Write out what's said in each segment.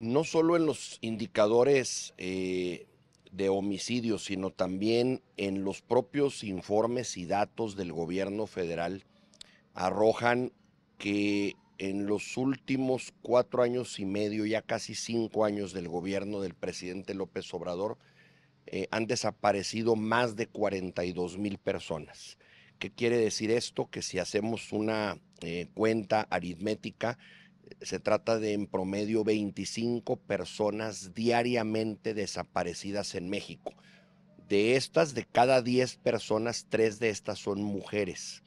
no solo en los indicadores eh, de homicidios, sino también en los propios informes y datos del gobierno federal, arrojan que en los últimos cuatro años y medio, ya casi cinco años del gobierno del presidente López Obrador, eh, han desaparecido más de 42 mil personas. ¿Qué quiere decir esto? Que si hacemos una eh, cuenta aritmética, se trata de en promedio 25 personas diariamente desaparecidas en México. De estas, de cada 10 personas, 3 de estas son mujeres.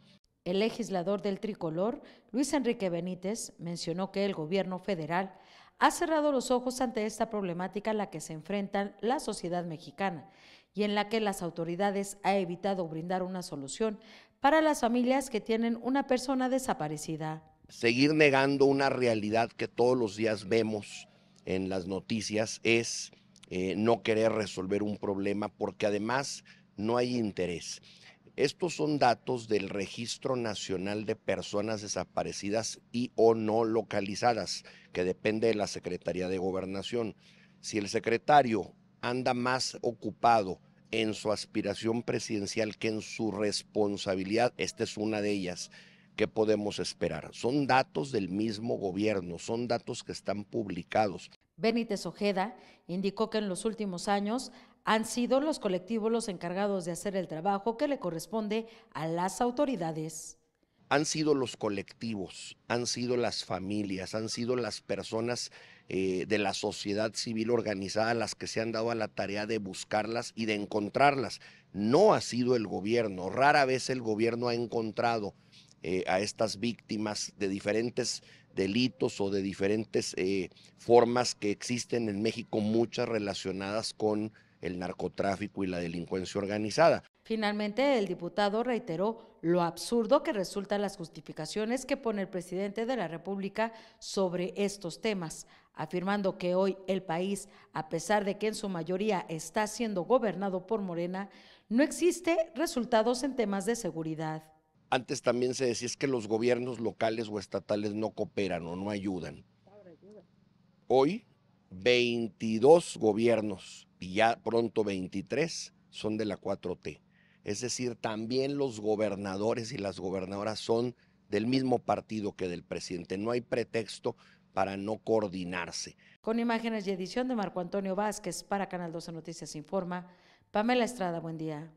El legislador del tricolor, Luis Enrique Benítez, mencionó que el gobierno federal ha cerrado los ojos ante esta problemática a la que se enfrenta la sociedad mexicana y en la que las autoridades ha evitado brindar una solución para las familias que tienen una persona desaparecida seguir negando una realidad que todos los días vemos en las noticias es eh, no querer resolver un problema porque además no hay interés. Estos son datos del Registro Nacional de Personas Desaparecidas y o no localizadas, que depende de la Secretaría de Gobernación. Si el secretario anda más ocupado en su aspiración presidencial que en su responsabilidad, esta es una de ellas, ¿Qué podemos esperar? Son datos del mismo gobierno, son datos que están publicados. Benítez Ojeda indicó que en los últimos años han sido los colectivos los encargados de hacer el trabajo que le corresponde a las autoridades. Han sido los colectivos, han sido las familias, han sido las personas eh, de la sociedad civil organizada las que se han dado a la tarea de buscarlas y de encontrarlas. No ha sido el gobierno, rara vez el gobierno ha encontrado eh, a estas víctimas de diferentes delitos o de diferentes eh, formas que existen en México, muchas relacionadas con el narcotráfico y la delincuencia organizada. Finalmente, el diputado reiteró lo absurdo que resultan las justificaciones que pone el presidente de la República sobre estos temas, afirmando que hoy el país, a pesar de que en su mayoría está siendo gobernado por Morena, no existe resultados en temas de seguridad. Antes también se decía que los gobiernos locales o estatales no cooperan o no ayudan. Hoy 22 gobiernos y ya pronto 23 son de la 4T. Es decir, también los gobernadores y las gobernadoras son del mismo partido que del presidente. No hay pretexto para no coordinarse. Con imágenes y edición de Marco Antonio Vázquez para Canal 12 Noticias Informa, Pamela Estrada, buen día.